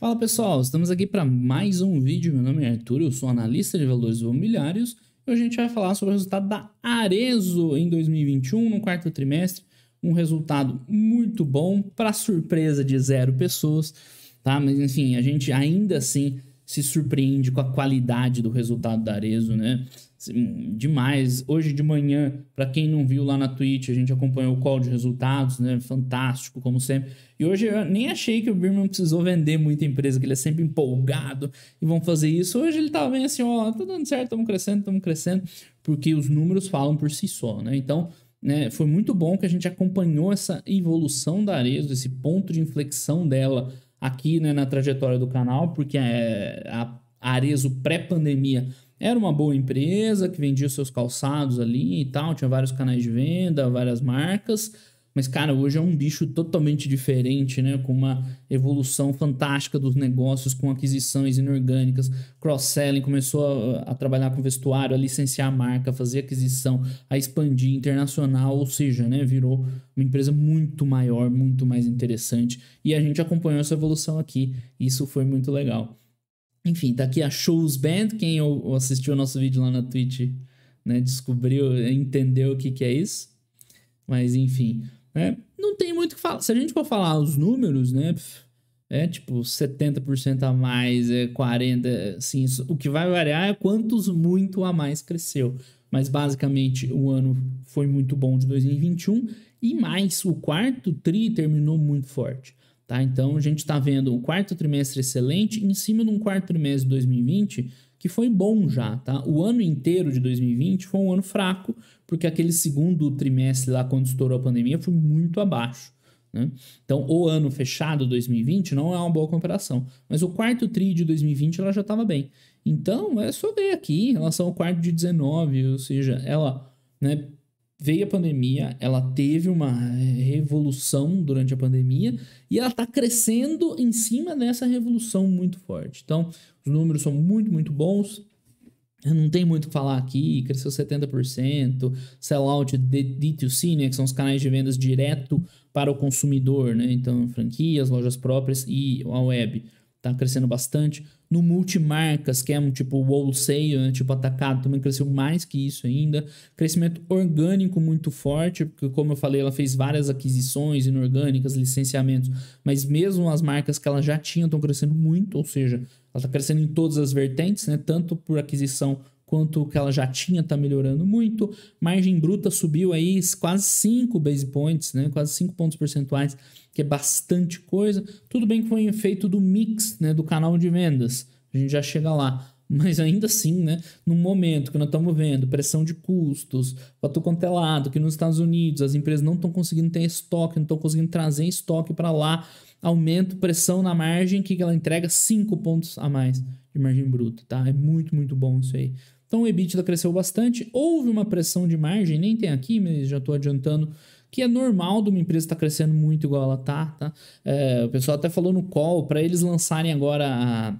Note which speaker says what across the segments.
Speaker 1: Fala pessoal, estamos aqui para mais um vídeo. Meu nome é Arthur, eu sou analista de valores imobiliários e hoje a gente vai falar sobre o resultado da Arezo em 2021, no quarto trimestre. Um resultado muito bom, para surpresa de zero pessoas, tá? Mas enfim, a gente ainda assim se surpreende com a qualidade do resultado da Arezo, né? demais. Hoje de manhã, para quem não viu lá na Twitch, a gente acompanhou o call de resultados, né? Fantástico, como sempre. E hoje eu nem achei que o Birman precisou vender muita empresa, que ele é sempre empolgado e vão fazer isso. Hoje ele tava bem assim, ó, tá dando certo, estamos crescendo, estamos crescendo, porque os números falam por si só, né? Então, né, foi muito bom que a gente acompanhou essa evolução da Arezzo, esse ponto de inflexão dela aqui, né, na trajetória do canal, porque é a, a Arezzo pré-pandemia era uma boa empresa que vendia seus calçados ali e tal, tinha vários canais de venda, várias marcas. Mas, cara, hoje é um bicho totalmente diferente, né? Com uma evolução fantástica dos negócios, com aquisições inorgânicas, cross-selling, começou a, a, trabalhar com vestuário, a licenciar a marca, a fazer aquisição, a expandir internacional, ou seja, né? Virou uma empresa muito maior, muito mais interessante. E a gente acompanhou essa evolução aqui. Isso foi muito legal. Enfim, tá aqui a Shows Band. Quem assistiu o nosso vídeo lá na Twitch né, descobriu, entendeu o que, que é isso. Mas enfim, né, não tem muito o que falar. Se a gente for falar os números, né? É tipo 70% a mais, é 40%. Assim, o que vai variar é quantos muito a mais cresceu. Mas basicamente o ano foi muito bom de 2021 e mais o quarto tri terminou muito forte. Tá? Então, a gente está vendo um quarto trimestre excelente em cima de um quarto trimestre de 2020 que foi bom já, tá? O ano inteiro de 2020 foi um ano fraco, porque aquele segundo trimestre lá, quando estourou a pandemia, foi muito abaixo. Né? Então, o ano fechado 2020 não é uma boa comparação, mas o quarto tri de 2020 ela já estava bem. Então, é só ver aqui em relação ao quarto de 19, ou seja, ela né, veio a pandemia, ela teve uma eh, revolução durante a pandemia e ela está crescendo em cima dessa revolução muito forte. Então, os números são muito, muito bons. Não tem muito o que falar aqui, cresceu 70%, sellout de D2C, né, que são os canais de vendas direto para o consumidor, né? Então, franquias, lojas próprias e a web tá crescendo bastante. No multimarcas, que é um tipo wholesale, né, tipo atacado, também cresceu mais que isso ainda. Crescimento orgânico muito forte, porque como eu falei, ela fez várias aquisições inorgânicas, licenciamentos, mas mesmo as marcas que ela já tinha estão crescendo muito, ou seja, ela está crescendo em todas as vertentes, né, tanto por aquisição quanto que ela já tinha está melhorando muito. Margem bruta subiu aí quase 5 base points, né? Quase 5 pontos percentuais, que é bastante coisa. Tudo bem que foi um efeito do mix, né, do canal de vendas. A gente já chega lá. Mas ainda assim, né, no momento que nós estamos vendo pressão de custos, fato contelado, é que nos Estados Unidos as empresas não estão conseguindo ter estoque, não estão conseguindo trazer estoque para lá, aumento, pressão na margem, que ela entrega 5 pontos a mais de margem bruta, tá? É muito, muito bom isso aí. Então o EBITDA cresceu bastante. Houve uma pressão de margem, nem tem aqui, mas já estou adiantando que é normal de uma empresa estar tá crescendo muito igual ela tá, tá? É, o pessoal até falou no call para eles lançarem agora a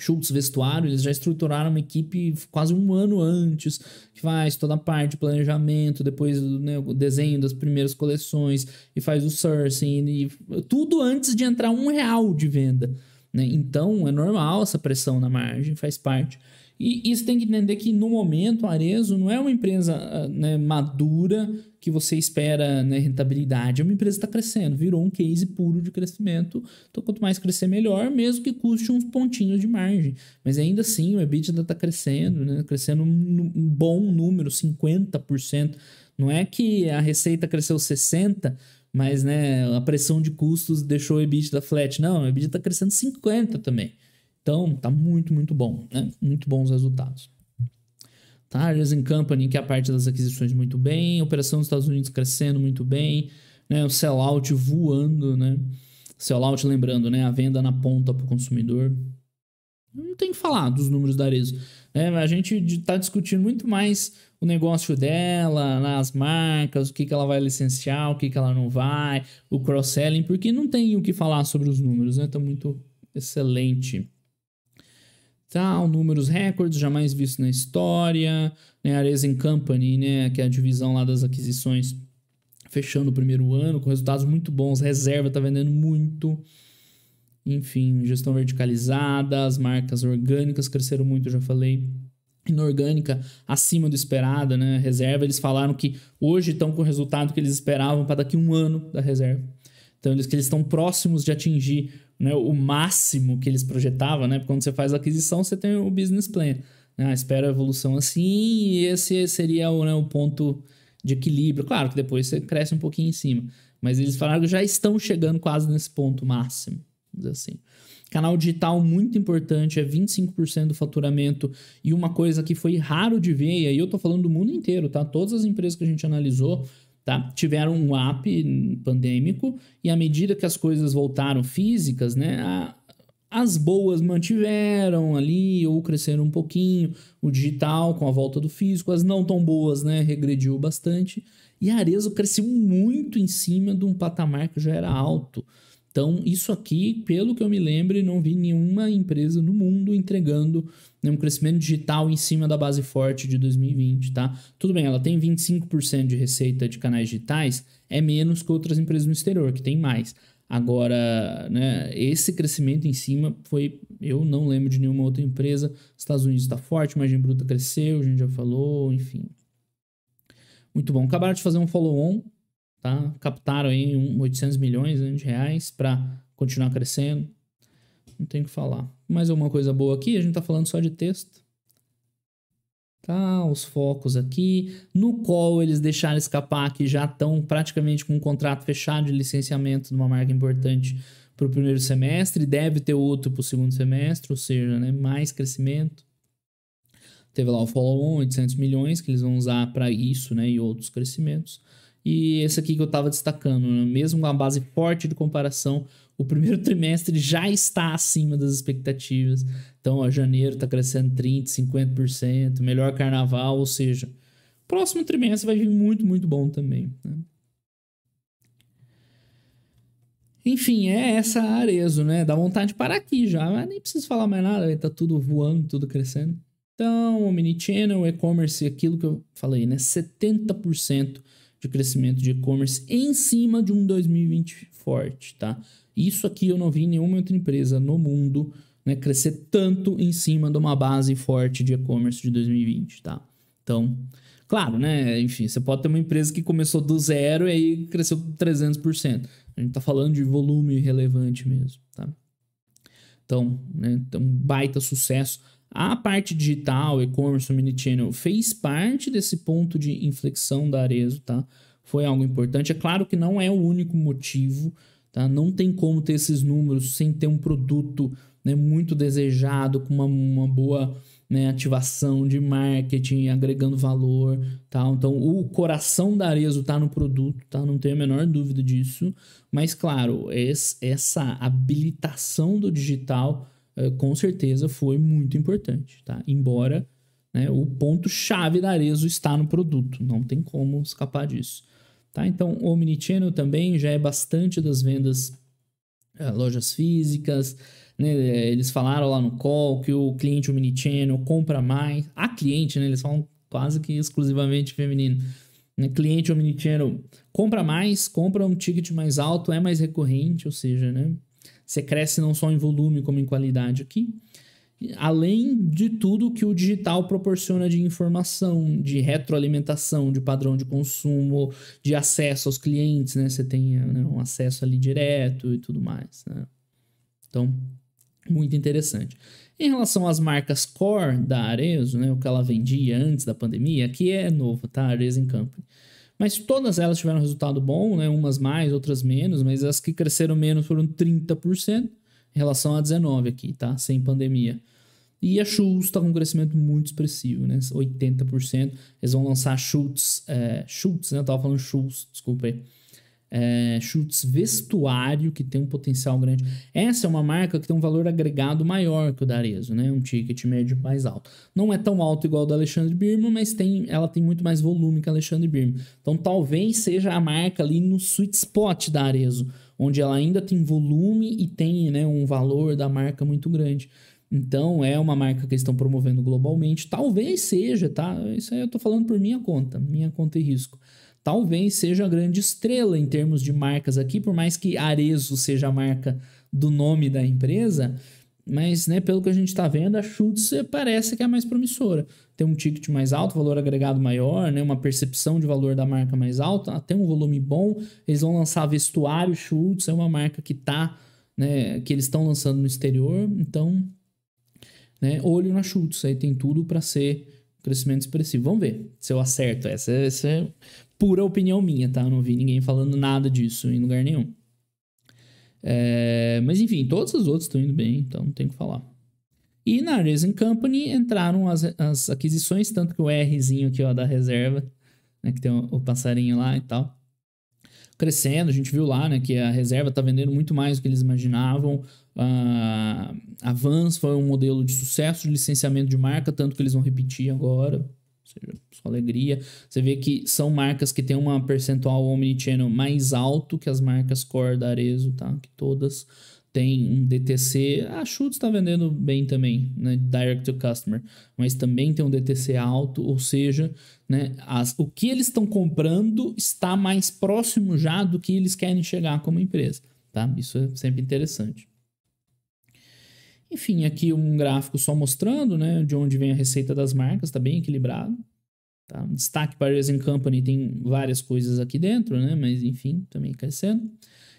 Speaker 1: Schultz Vestuário, eles já estruturaram uma equipe quase um ano antes, que faz toda a parte de planejamento, depois né, o desenho das primeiras coleções, e faz o sourcing, e tudo antes de entrar um real de venda. Né? Então é normal essa pressão na margem, faz parte. E, isso tem que entender que no momento a Arezo não é uma empresa ah, né, madura que você espera né, rentabilidade. É uma empresa que está crescendo, virou um case puro de crescimento. Então, quanto mais crescer, melhor, mesmo que custe uns pontinhos de margem. Mas ainda assim, o EBITDA está crescendo, né, crescendo um, um bom número, 50%. Não é que a receita cresceu 60%, mas né, a pressão de custos deixou o EBITDA flat. Não, o EBITDA está crescendo 50% também. Então, tá muito, muito bom, né? Muito bons resultados. Tires tá? and Company, que é a parte das aquisições muito bem, operação dos Estados Unidos crescendo muito bem, né? O sellout voando, né? Sellout, lembrando, né? A venda na ponta para o consumidor. Não tem que falar dos números da Arezzo. Né? A gente está discutindo muito mais o negócio dela, nas né? marcas, o que, que ela vai licenciar, o que, que ela não vai, o cross-selling, porque não tem o que falar sobre os números, né? Está muito excelente tal, números recordes jamais vistos na história, né, Arezin Company, né, que é a divisão lá das aquisições, fechando o primeiro ano com resultados muito bons, reserva está vendendo muito, enfim, gestão verticalizada, as marcas orgânicas cresceram muito, já falei, inorgânica acima do esperado, né, reserva, eles falaram que hoje estão com o resultado que eles esperavam para daqui um ano da reserva, então eles que eles estão próximos de atingir né, o máximo que eles projetavam, né? Quando você faz a aquisição, você tem o business plan. Né? Ah, espera a evolução assim, e esse seria o, né, o ponto de equilíbrio. Claro que depois você cresce um pouquinho em cima. Mas eles falaram que já estão chegando quase nesse ponto máximo. assim. Canal digital muito importante, é 25% do faturamento. E uma coisa que foi raro de ver, e aí eu tô falando do mundo inteiro, tá? Todas as empresas que a gente analisou Tá? Tiveram um up pandêmico e à medida que as coisas voltaram físicas, né, a, as boas mantiveram ali ou cresceram um pouquinho, o digital com a volta do físico, as não tão boas, né, regrediu bastante. E a Arezzo cresceu muito em cima de um patamar que já era alto. Então, isso aqui, pelo que eu me lembro, não vi nenhuma empresa no mundo entregando né, um crescimento digital em cima da base forte de 2020, tá? Tudo bem, ela tem 25% de receita de canais digitais, é menos que outras empresas no exterior, que tem mais. Agora, né, esse crescimento em cima foi. Eu não lembro de nenhuma outra empresa. Estados Unidos está forte, margem bruta cresceu, a gente já falou, enfim. Muito bom. Acabaram de fazer um follow-on tá? Captaram aí 800 milhões né, de reais para continuar crescendo. Não tem o que falar. Mais alguma coisa boa aqui? A gente tá falando só de texto. Tá, os focos aqui. No qual eles deixaram escapar que já estão praticamente com um contrato fechado de licenciamento de uma marca importante para o primeiro semestre. Deve ter outro para o segundo semestre, ou seja, né, mais crescimento. Teve lá o follow-on, 800 milhões, que eles vão usar para isso né, e outros crescimentos e esse aqui que eu estava destacando, né? mesmo com a base forte de comparação, o primeiro trimestre já está acima das expectativas. Então, ó, janeiro está crescendo 30%, 50%, melhor carnaval, ou seja, próximo trimestre vai vir muito, muito bom também. Né? Enfim, é essa a Arezo, né? Dá vontade de parar aqui já, mas nem preciso falar mais nada, tá tudo voando, tudo crescendo. Então, o mini channel, e-commerce, aquilo que eu falei, né? 70% de crescimento de e-commerce em cima de um 2020 forte, tá? Isso aqui eu não vi em nenhuma outra empresa no mundo né, crescer tanto em cima de uma base forte de e-commerce de 2020, tá? Então, claro, né? Enfim, você pode ter uma empresa que começou do zero e aí cresceu 300%. A gente tá falando de volume relevante mesmo, tá? Então, né, então baita sucesso a parte digital, e-commerce, mini-channel, fez parte desse ponto de inflexão da Arezo, tá? Foi algo importante. É claro que não é o único motivo, tá? Não tem como ter esses números sem ter um produto né, muito desejado, com uma, uma boa né, ativação de marketing, agregando valor, tá? Então, o coração da Arezo tá no produto, tá? Não tenho a menor dúvida disso. Mas, claro, essa habilitação do digital eh, com certeza foi muito importante, tá? Embora né, o ponto-chave da Arezo está no produto, não tem como escapar disso. Tá? Então, o Omnichannel também já é bastante das vendas eh, lojas físicas, né? Eles falaram lá no call que o cliente Omnichannel compra mais. A cliente, né? Eles falam quase que exclusivamente feminino. Né? Cliente Omnichannel compra mais, compra um ticket mais alto, é mais recorrente, ou seja, né? Você cresce não só em volume, como em qualidade aqui. Além de tudo que o digital proporciona de informação, de retroalimentação, de padrão de consumo, de acesso aos clientes, né? Você tem né, um acesso ali direto e tudo mais, né? Então, muito interessante. Em relação às marcas core da Arezzo, né, o que ela vendia antes da pandemia, aqui é novo, tá? Arezo Company. Mas todas elas tiveram resultado bom, né? Umas mais, outras menos, mas as que cresceram menos foram 30% em relação a 19 aqui, tá? Sem pandemia. E a Schultz está com um crescimento muito expressivo, né? 80%. Eles vão lançar Schultz, é, Schultz, né? Eu tava falando Schultz, desculpa aí é, chutes vestuário que tem um potencial grande. Essa é uma marca que tem um valor agregado maior que o da Arezzo, né? Um ticket médio mais alto. Não é tão alto igual o da Alexandre Birman, mas tem, ela tem muito mais volume que a Alexandre Birman. Então talvez seja a marca ali no sweet spot da Arezzo, onde ela ainda tem volume e tem né, um valor da marca muito grande. Então é uma marca que eles estão promovendo globalmente. Talvez seja, tá? Isso aí eu tô falando por minha conta, minha conta e risco talvez seja a grande estrela em termos de marcas aqui, por mais que Arezo seja a marca do nome da empresa, mas né, pelo que a gente está vendo, a Schultz parece que é a mais promissora. Tem um ticket mais alto, valor agregado maior, né, uma percepção de valor da marca mais alta, tem um volume bom. Eles vão lançar vestuário Schultz, é uma marca que tá, né, que eles estão lançando no exterior, então né, olho na Schultz, aí tem tudo para ser crescimento expressivo. Vamos ver se eu acerto essa. Essa é pura opinião minha, tá? Eu não vi ninguém falando nada disso em lugar nenhum. É, mas enfim, todas as outras estão indo bem, então não tem o que falar. E na Risen Company entraram as, as aquisições, tanto que o Rzinho aqui ó, da reserva, né, que tem o, o passarinho lá e tal, crescendo. A gente viu lá né, que a reserva está vendendo muito mais do que eles imaginavam. Uh, a Vans foi um modelo de sucesso de licenciamento de marca, tanto que eles vão repetir agora seja, só alegria. Você vê que são marcas que têm uma percentual omnichannel mais alto que as marcas Core da Arezzo, tá? Que todas têm um DTC. A Schutz está vendendo bem também, né? Direct to Customer. Mas também tem um DTC alto, ou seja, né? As, o que eles estão comprando está mais próximo já do que eles querem chegar como empresa, tá? Isso é sempre interessante. Enfim, aqui um gráfico só mostrando né, de onde vem a receita das marcas, está bem equilibrado. Tá? Destaque para Resin Company tem várias coisas aqui dentro, né? mas enfim, também crescendo.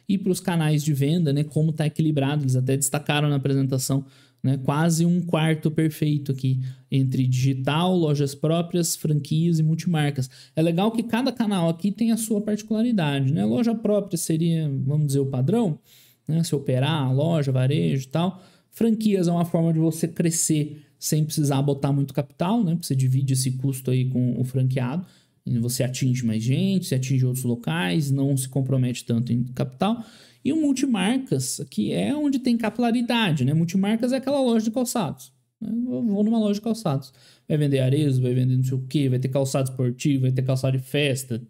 Speaker 1: E para os canais de venda, né, como está equilibrado, eles até destacaram na apresentação né, quase um quarto perfeito aqui entre digital, lojas próprias, franquias e multimarcas. É legal que cada canal aqui tem a sua particularidade, né? Loja própria seria, vamos dizer, o padrão, né? Se operar, loja, varejo e tal. Franquias é uma forma de você crescer sem precisar botar muito capital, né? Você divide esse custo aí com o franqueado e você atinge mais gente, você atinge outros locais, não se compromete tanto em capital. E o multimarcas, que é onde tem capilaridade, né? Multimarcas é aquela loja de calçados. Né? Eu vou numa loja de calçados. Vai vender arezo, vai vender não sei o que, vai ter calçado esportivo, vai ter calçado de festa,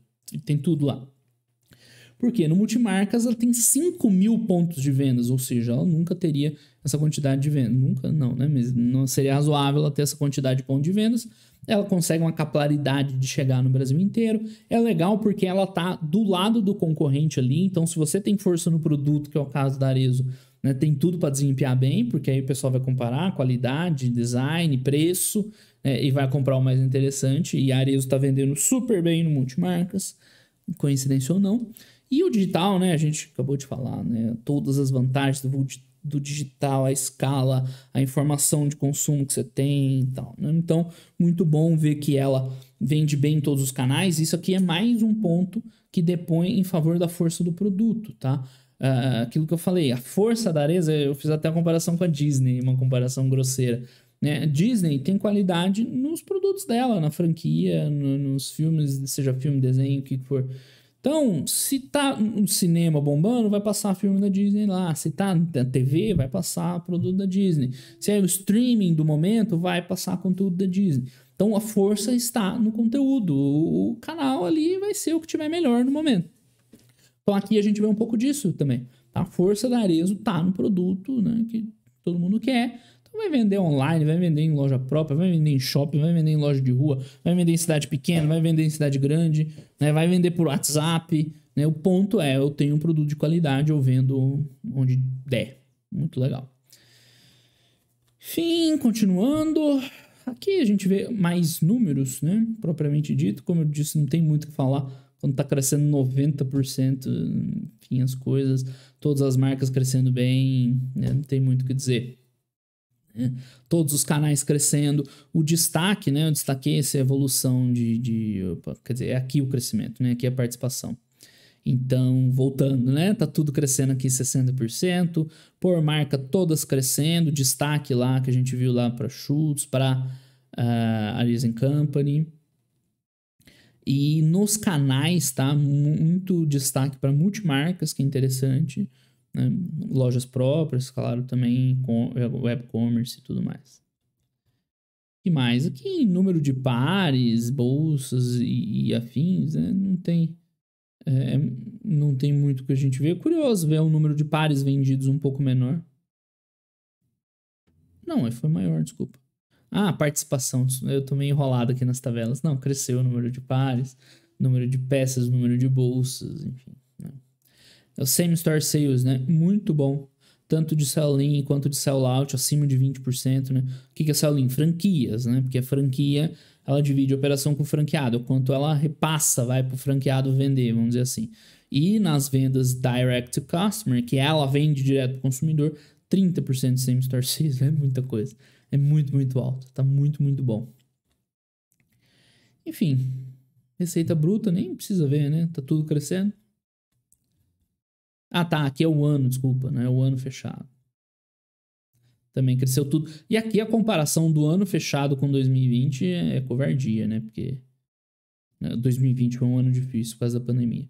Speaker 1: tem tudo lá. Porque no multimarcas ela tem 5 mil pontos de vendas, ou seja, ela nunca teria essa quantidade de vendas. Nunca, não, né? Mas não seria razoável ela ter essa quantidade de ponto de vendas. Ela consegue uma capilaridade de chegar no Brasil inteiro. É legal porque ela tá do lado do concorrente ali. Então, se você tem força no produto, que é o caso da Arezo, né, tem tudo para desempenhar bem, porque aí o pessoal vai comparar qualidade, design, preço, né, e vai comprar o mais interessante. E a Arezo está vendendo super bem no multimarcas, coincidência ou não. E o digital, né? A gente acabou de falar, né? Todas as vantagens do do digital, a escala, a informação de consumo que você tem e tal. Né? Então, muito bom ver que ela vende bem em todos os canais. Isso aqui é mais um ponto que depõe em favor da força do produto, tá? Uh, aquilo que eu falei, a força da Areza, eu fiz até a comparação com a Disney, uma comparação grosseira. Né? Disney tem qualidade nos produtos dela, na franquia, no, nos filmes, seja filme, desenho, o que for. Então, se tá um cinema bombando, vai passar filme da Disney lá. Se tá na TV, vai passar produto da Disney. Se é o streaming do momento, vai passar conteúdo da Disney. Então, a força está no conteúdo. O canal ali vai ser o que tiver melhor no momento. Então, aqui a gente vê um pouco disso também. A força da Arezo tá no produto, né? Que todo mundo quer. Então vai vender online, vai vender em loja própria, vai vender em shopping, vai vender em loja de rua, vai vender em cidade pequena, vai vender em cidade grande, né? vai vender por WhatsApp. Né? O ponto é, eu tenho um produto de qualidade, eu vendo onde der. Muito legal. Fim, continuando. Aqui a gente vê mais números, né? Propriamente dito. Como eu disse, não tem muito o que falar quando está crescendo 90%, enfim, as coisas, todas as marcas crescendo bem, né? não tem muito o que dizer. Né? Todos os canais crescendo. O destaque, né? Eu destaquei essa evolução de. de opa, quer dizer, é aqui o crescimento, né? Aqui é a participação. Então, voltando, né? Tá tudo crescendo aqui 60%, por marca todas crescendo, destaque lá que a gente viu lá para Schultz, para uh, ah, Arisen Company. E nos canais, tá? Muito destaque para multimarcas, que é interessante. Né? Lojas próprias, claro, também com web commerce e tudo mais. E mais aqui, número de pares, bolsas e, e afins, né? não tem é, é não tem muito que a gente vê. É curioso ver o número de pares vendidos um pouco menor. Não, é, foi maior, desculpa. Ah, participação. Eu tô meio enrolado aqui nas tabelas. Não, cresceu o número de pares, número de peças, número de bolsas, enfim. É o Same Store Sales, né? Muito bom. Tanto de sell-in quanto de sell-out, acima de 20%, né? O que é sell-in? Franquias, né? Porque a franquia, ela divide a operação com o franqueado. Quanto ela repassa, vai para o franqueado vender, vamos dizer assim. E nas vendas direct to customer, que ela vende direto para o consumidor, 30% de same store sales é muita coisa. É muito, muito alto. Tá muito, muito bom. Enfim, receita bruta nem precisa ver, né? Tá tudo crescendo. Ah, tá, aqui é o ano, desculpa, né? É o ano fechado. Também cresceu tudo. E aqui a comparação do ano fechado com 2020 é, é covardia, né? Porque 2020 né, foi um ano difícil por causa da pandemia.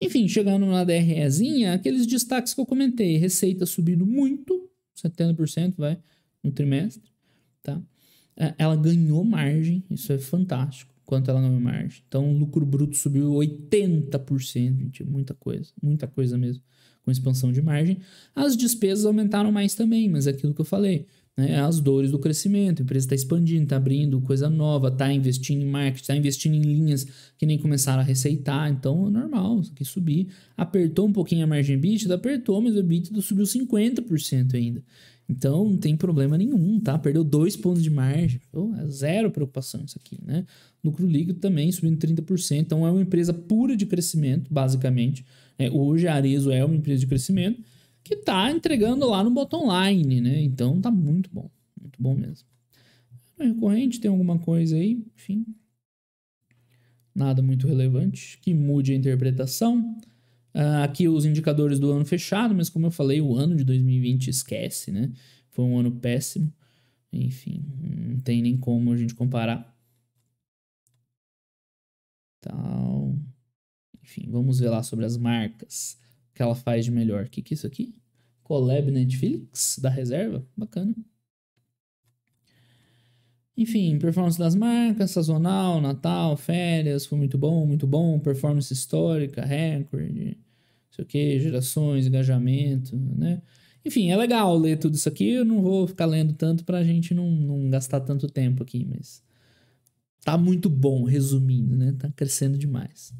Speaker 1: Enfim, chegando na DREzinha, aqueles destaques que eu comentei. Receita subindo muito, 70% vai, no trimestre, tá? É, ela ganhou margem, isso é fantástico quanto ela ganhou margem. Então, o lucro bruto subiu 80%, gente, é muita coisa, muita coisa mesmo com expansão de margem. As despesas aumentaram mais também, mas é aquilo que eu falei. Né? É as dores do crescimento, a empresa está expandindo, está abrindo coisa nova, está investindo em marketing, está investindo em linhas que nem começaram a receitar, então é normal, isso aqui subir. Apertou um pouquinho a margem EBITDA, apertou, mas o EBITDA subiu 50% ainda. Então, não tem problema nenhum, tá? Perdeu dois pontos de margem. Pô, é zero preocupação isso aqui, né? Lucro líquido também subindo 30%. Então, é uma empresa pura de crescimento, basicamente. É, hoje, a Arezo é uma empresa de crescimento que está entregando lá no botão line, né? Então, tá muito bom. Muito bom mesmo. É recorrente, tem alguma coisa aí? Enfim. Nada muito relevante que mude a interpretação. Uh, aqui os indicadores do ano fechado, mas como eu falei, o ano de 2020 esquece, né? Foi um ano péssimo. Enfim, não tem nem como a gente comparar. Tal. Enfim, vamos ver lá sobre as marcas. O que ela faz de melhor. O que, que é isso aqui? Collab Netflix da reserva? Bacana. Enfim, performance das marcas, sazonal, Natal, férias, foi muito bom, muito bom, performance histórica, recorde, não sei o que, gerações, engajamento, né? Enfim, é legal ler tudo isso aqui, eu não vou ficar lendo tanto pra gente não, não gastar tanto tempo aqui, mas tá muito bom, resumindo, né? Tá crescendo demais.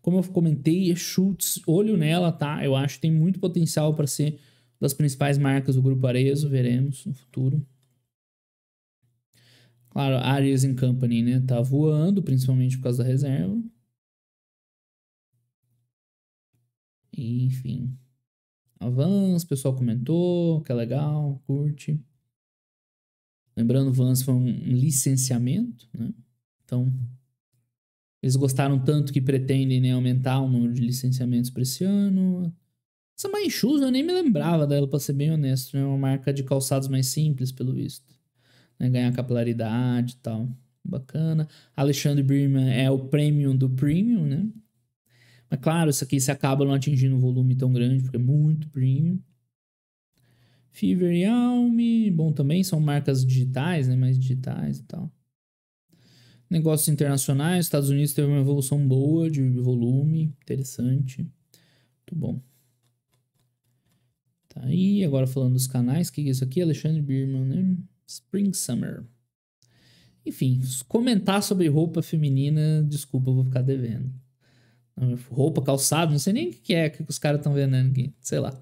Speaker 1: Como eu comentei, é Schultz, olho nela, tá? Eu acho que tem muito potencial para ser das principais marcas do Grupo Arezzo, veremos no futuro. Claro, Arias Company, né? Tá voando, principalmente por causa da reserva. Enfim. Vans, o pessoal comentou, que é legal, curte. Lembrando, Vans foi um licenciamento, né? Então, eles gostaram tanto que pretendem né, aumentar o número de licenciamentos para esse ano. Essa My Shoes eu nem me lembrava dela, para ser bem honesto. Né, é né? uma marca de calçados mais simples, pelo visto né, ganhar capilaridade e tal. Bacana. Alexandre Birman é o premium do premium, né? Mas claro, isso aqui se acaba não atingindo um volume tão grande, porque é muito premium. Fever e Almi, bom também, são marcas digitais, né? Mais digitais e tal. Negócios internacionais, Estados Unidos teve uma evolução boa de volume, interessante. Muito bom. Tá aí, agora falando dos canais, o que é isso aqui? Alexandre Birman, né? Spring Summer. Enfim, comentar sobre roupa feminina, desculpa, eu vou ficar devendo. Roupa, calçado, não sei nem o que é que os caras estão vendendo aqui, né, sei lá.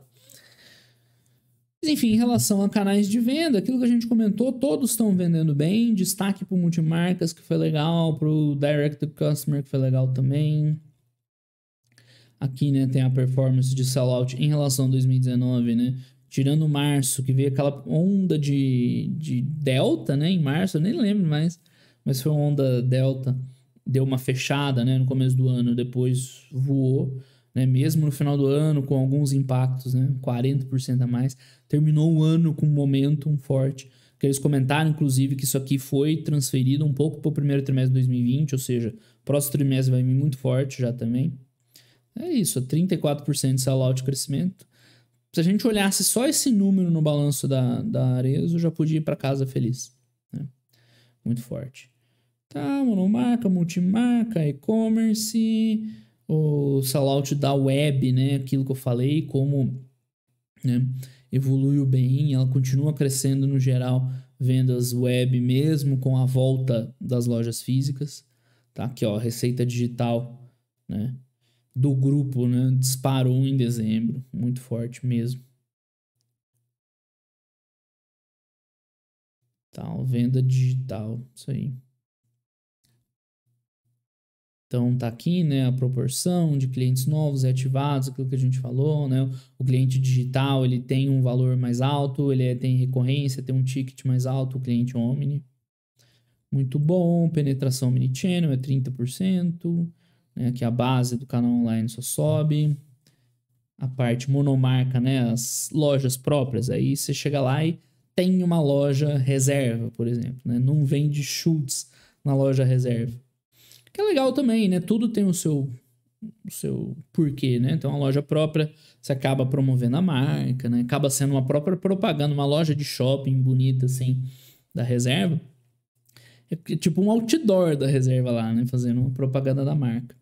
Speaker 1: Mas, enfim, em relação a canais de venda, aquilo que a gente comentou, todos estão vendendo bem. Destaque para o multimarcas, que foi legal, para o direct to customer, que foi legal também. Aqui né, tem a performance de sellout em relação a 2019, né? tirando março, que veio aquela onda de, de delta, né? Em março, eu nem lembro mais, mas foi uma onda delta. Deu uma fechada, né? No começo do ano, depois voou, né? Mesmo no final do ano, com alguns impactos, né? 40% a mais. Terminou o ano com um momentum forte. Que eles comentaram, inclusive, que isso aqui foi transferido um pouco para o primeiro trimestre de 2020, ou seja, próximo trimestre vai vir muito forte já também. É isso, 34% de sellout crescimento se a gente olhasse só esse número no balanço da, da Arezzo, já podia ir para casa feliz. Né? Muito forte. Tá, monomarca, multimarca, e-commerce, o sellout da web, né? Aquilo que eu falei, como né, evoluiu bem, ela continua crescendo no geral, vendas web mesmo com a volta das lojas físicas. Tá aqui, ó, receita digital, né? do grupo, né? Disparou em dezembro, muito forte mesmo. Tal, venda digital, isso aí. Então tá aqui, né, a proporção de clientes novos e ativados, aquilo que a gente falou, né? O cliente digital, ele tem um valor mais alto, ele é, tem recorrência, tem um ticket mais alto, o cliente omni. Muito bom, penetração channel é 30%, né? Que é a base do canal online só sobe. A parte monomarca, né? As lojas próprias. Aí você chega lá e tem uma loja reserva, por exemplo. Né? Não vende chutes na loja reserva. Que é legal também, né? Tudo tem o seu, o seu porquê, né? Então, a loja própria, você acaba promovendo a marca, né? Acaba sendo uma própria propaganda, uma loja de shopping bonita, assim, da reserva. É tipo um outdoor da reserva lá, né? Fazendo uma propaganda da marca.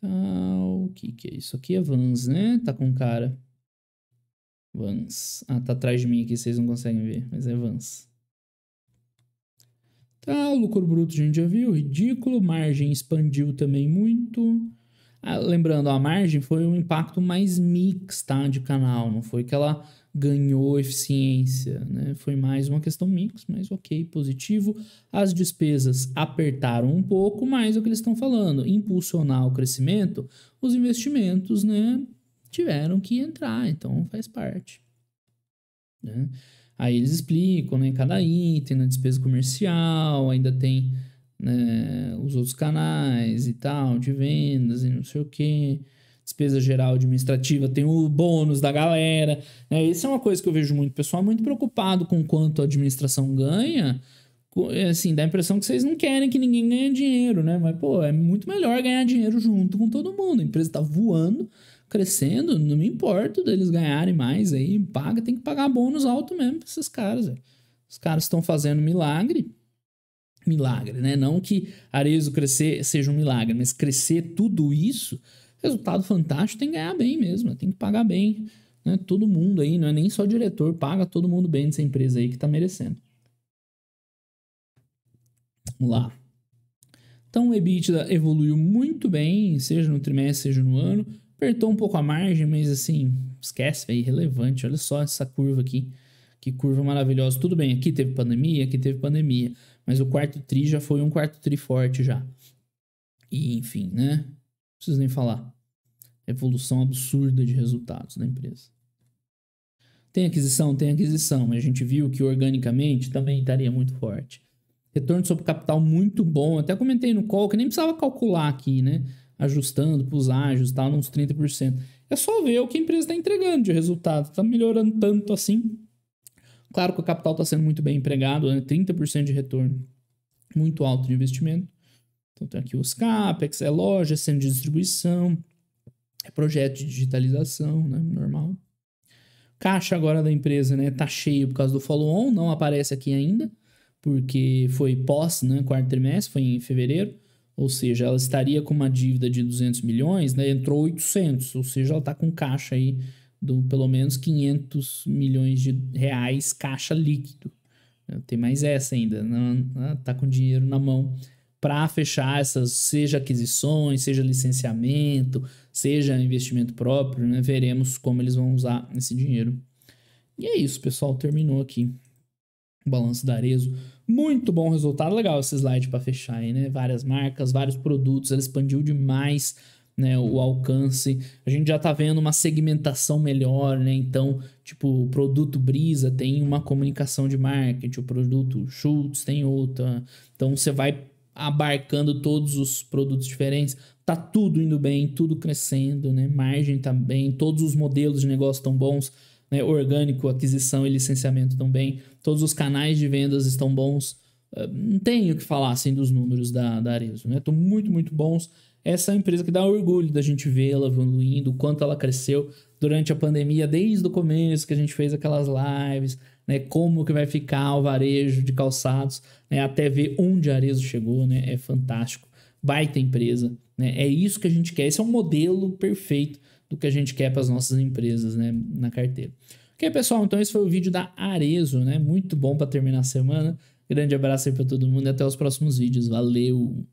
Speaker 1: tal o que que é isso aqui? É Vans, né? Tá com cara. Vans. Ah, tá atrás de mim aqui, vocês não conseguem ver, mas é Vans. tal tá, lucro bruto a gente já viu, ridículo. Margem expandiu também muito. Ah, lembrando, a margem foi um impacto mais mix, tá? De canal, não foi que ela ganhou eficiência. Né? Foi mais uma questão mix, mas ok, positivo. As despesas apertaram um pouco, mas é o que eles estão falando, impulsionar o crescimento, os investimentos né, tiveram que entrar, então faz parte. Né? Aí eles explicam né, cada item, na despesa comercial, ainda tem né, os outros canais e tal, de vendas e não sei o que despesa geral administrativa, tem o bônus da galera. Né? Isso é uma coisa que eu vejo muito. O pessoal é muito preocupado com quanto a administração ganha. É, assim, dá a impressão que vocês não querem que ninguém ganhe dinheiro, né? Mas, pô, é muito melhor ganhar dinheiro junto com todo mundo. A empresa tá voando, crescendo, não me importa deles ganharem mais aí. Paga, tem que pagar bônus alto mesmo pra esses caras, Os caras estão fazendo milagre. Milagre, né? Não que Arezo crescer seja um milagre, mas crescer tudo isso Resultado fantástico tem que ganhar bem mesmo, tem que pagar bem. Né? Todo mundo aí, não é nem só diretor, paga todo mundo bem nessa empresa aí que está merecendo. Vamos lá. Então o EBITDA evoluiu muito bem, seja no trimestre, seja no ano. Apertou um pouco a margem, mas assim, esquece, é irrelevante. Olha só essa curva aqui. Que curva maravilhosa. Tudo bem, aqui teve pandemia, aqui teve pandemia. Mas o quarto tri já foi um quarto tri forte já. E enfim, né? preciso nem falar. Evolução absurda de resultados da empresa. Tem aquisição? Tem aquisição. A gente viu que organicamente também estaria muito forte. Retorno sobre capital muito bom. Até comentei no call que nem precisava calcular aqui, né? Ajustando para os ágios, tá? Uns 30%. É só ver o que a empresa está entregando de resultado. Está melhorando tanto assim. Claro que o capital está sendo muito bem empregado, né? 30% de retorno. Muito alto de investimento. Então tem aqui os CAPEX, é loja, é centro de distribuição, é projeto de digitalização, né? Normal. Caixa agora da empresa, né? Tá cheio por causa do follow-on, não aparece aqui ainda, porque foi pós, né? Quarto trimestre, foi em fevereiro. Ou seja, ela estaria com uma dívida de 200 milhões, né? Entrou 800, ou seja, ela tá com caixa aí do pelo menos 500 milhões de reais caixa líquido. Tem mais essa ainda, não, né, tá com dinheiro na mão para fechar essas, seja aquisições, seja licenciamento, seja investimento próprio, né? Veremos como eles vão usar esse dinheiro. E é isso, pessoal. Terminou aqui o balanço da Arezo. Muito bom resultado. Legal esse slide para fechar aí, né? Várias marcas, vários produtos. Ela expandiu demais né, o alcance. A gente já está vendo uma segmentação melhor, né? Então, tipo, o produto Brisa tem uma comunicação de marketing, o produto Schultz tem outra. Então, você vai abarcando todos os produtos diferentes. Tá tudo indo bem, tudo crescendo, né? Margem tá bem, todos os modelos de negócio estão bons, né? Orgânico, aquisição e licenciamento estão bem, todos os canais de vendas estão bons. Eh, não tenho o que falar assim dos números da, da Arezzo, né? Estão muito, muito bons. Essa é uma empresa que dá orgulho da gente vê-la evoluindo, o quanto ela cresceu durante a pandemia, desde o começo que a gente fez aquelas lives, né? Como que vai ficar o varejo de calçados, né? Até ver onde Arezo chegou, né? É fantástico. Baita empresa, né? É isso que a gente quer. Esse é um modelo perfeito do que a gente quer para as nossas empresas, né? Na carteira. Ok, pessoal, então esse foi o vídeo da Arezo, né? Muito bom para terminar a semana. Grande abraço aí para todo mundo e até os próximos vídeos. Valeu!